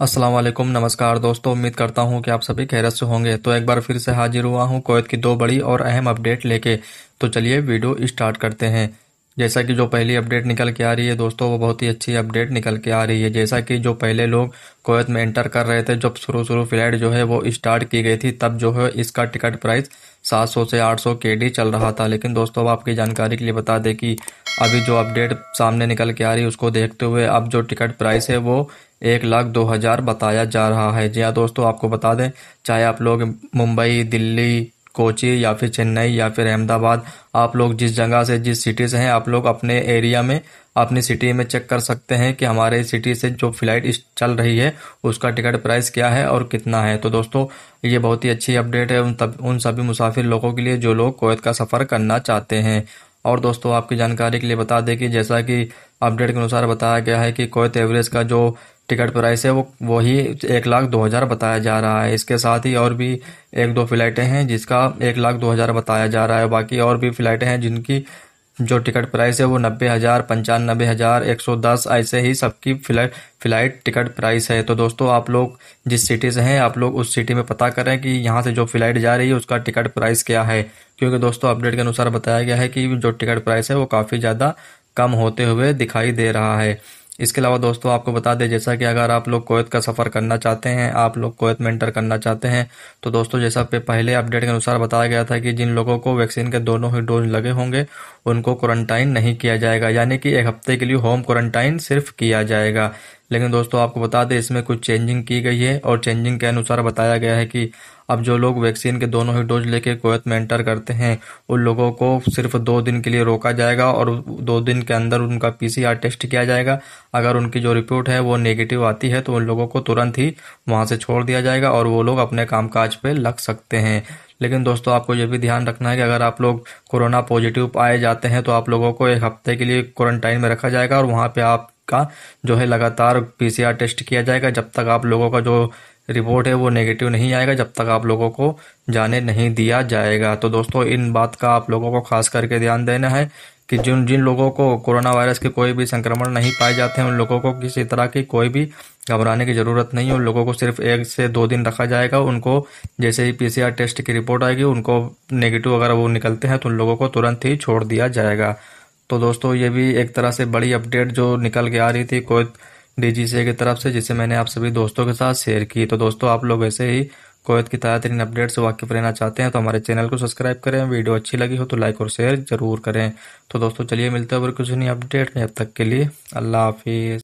असलम नमस्कार दोस्तों उम्मीद करता हूं कि आप सभी खैरत से होंगे तो एक बार फिर से हाजिर हुआ हूं कोयत की दो बड़ी और अहम अपडेट लेके तो चलिए वीडियो स्टार्ट करते हैं जैसा कि जो पहली अपडेट निकल के आ रही है दोस्तों वो बहुत ही अच्छी अपडेट निकल के आ रही है जैसा कि जो पहले लोग कोवैत में एंटर कर रहे थे जब शुरू शुरू फ्लाइट जो है वो स्टार्ट की गई थी तब जो है इसका टिकट प्राइस 700 से 800 डी चल रहा था लेकिन दोस्तों अब आपकी जानकारी के लिए बता दें कि अभी जो अपडेट सामने निकल के आ रही है उसको देखते हुए अब जो टिकट प्राइस है वो एक लाख दो हज़ार बताया जा रहा है जी हाँ दोस्तों आपको बता दें चाहे आप लोग मुंबई दिल्ली कोची या फिर चेन्नई या फिर अहमदाबाद आप लोग जिस जगह से जिस सिटी से हैं आप लोग अपने एरिया में अपनी सिटी में चेक कर सकते हैं कि हमारे सिटी से जो फ्लाइट चल रही है उसका टिकट प्राइस क्या है और कितना है तो दोस्तों ये बहुत ही अच्छी अपडेट है उन तब उन सभी मुसाफिर लोगों के लिए जो लोग कोवैत का सफ़र करना चाहते हैं और दोस्तों आपकी जानकारी के लिए बता दें कि जैसा कि अपडेट के अनुसार बताया गया है कि कोवैत एवरेज का जो टिकट प्राइस है वो वही एक लाख दो हज़ार बताया जा रहा है इसके साथ ही और भी एक दो फ्लाइटें हैं जिसका एक लाख दो हज़ार बताया जा रहा है बाकी और भी फ्लाइटें हैं जिनकी जो टिकट प्राइस है वो नब्बे हज़ार पंचानबे हज़ार एक सौ दस ऐसे ही सबकी फ्लाइट फ्लाइट टिकट प्राइस है तो दोस्तों आप लोग जिस सिटी से हैं आप लोग उस सिटी में पता करें कि यहाँ से जो फ्लाइट जा रही है उसका टिकट प्राइस क्या है क्योंकि दोस्तों अपडेट के अनुसार बताया गया है कि जो टिकट प्राइस है वो काफ़ी ज़्यादा कम होते हुए दिखाई दे रहा है इसके अलावा दोस्तों आपको बता दें जैसा कि अगर आप लोग कोयत का सफ़र करना चाहते हैं आप लोग कोयत में इंटर करना चाहते हैं तो दोस्तों जैसा पे पहले अपडेट के अनुसार बताया गया था कि जिन लोगों को वैक्सीन के दोनों ही डोज लगे होंगे उनको क्वारंटाइन नहीं किया जाएगा यानी कि एक हफ्ते के लिए होम क्वारंटाइन सिर्फ किया जाएगा लेकिन दोस्तों आपको बता दें इसमें कुछ चेंजिंग की गई है और चेंजिंग के अनुसार बताया गया है कि अब जो लोग वैक्सीन के दोनों ही डोज लेके कोयत में एंटर करते हैं उन लोगों को सिर्फ दो दिन के लिए रोका जाएगा और दो दिन के अंदर उनका पीसीआर टेस्ट किया जाएगा अगर उनकी जो रिपोर्ट है वो नेगेटिव आती है तो उन लोगों को तुरंत ही वहाँ से छोड़ दिया जाएगा और वो लोग अपने काम काज लग सकते हैं लेकिन दोस्तों आपको ये भी ध्यान रखना है कि अगर आप लोग कोरोना पॉजिटिव पाए जाते हैं तो आप लोगों को एक हफ्ते के लिए क्वारंटाइन में रखा जाएगा और वहाँ पे आप का जो है लगातार पीसीआर टेस्ट किया जाएगा जब तक आप लोगों का जो रिपोर्ट है वो नेगेटिव नहीं आएगा जब तक आप लोगों को जाने नहीं दिया जाएगा तो दोस्तों इन बात का आप लोगों को खास करके ध्यान देना है कि जिन जिन लोगों को कोरोना वायरस के कोई भी संक्रमण नहीं पाए जाते हैं उन लोगों को किसी तरह की कोई भी घबराने की ज़रूरत नहीं है उन लोगों को सिर्फ एक से दो दिन रखा जाएगा उनको जैसे ही पीसीआर टेस्ट की रिपोर्ट आएगी उनको नेगेटिव अगर वो निकलते हैं तो उन लोगों को तुरंत ही छोड़ दिया जाएगा तो दोस्तों ये भी एक तरह से बड़ी अपडेट जो निकल के आ रही थी कोविड डीजीसीए की तरफ से जिसे मैंने आप सभी दोस्तों के साथ शेयर की तो दोस्तों आप लोग ऐसे ही कोयत की ताज़ा तरीन अपडेट से वाकिफ रहना चाहते हैं तो हमारे चैनल को सब्सक्राइब करें वीडियो अच्छी लगी हो तो लाइक और शेयर जरूर करें तो दोस्तों चलिए मिलते हैं और कुछ नहीं अपडेट में अब तक के लिए अल्लाह हाफिज़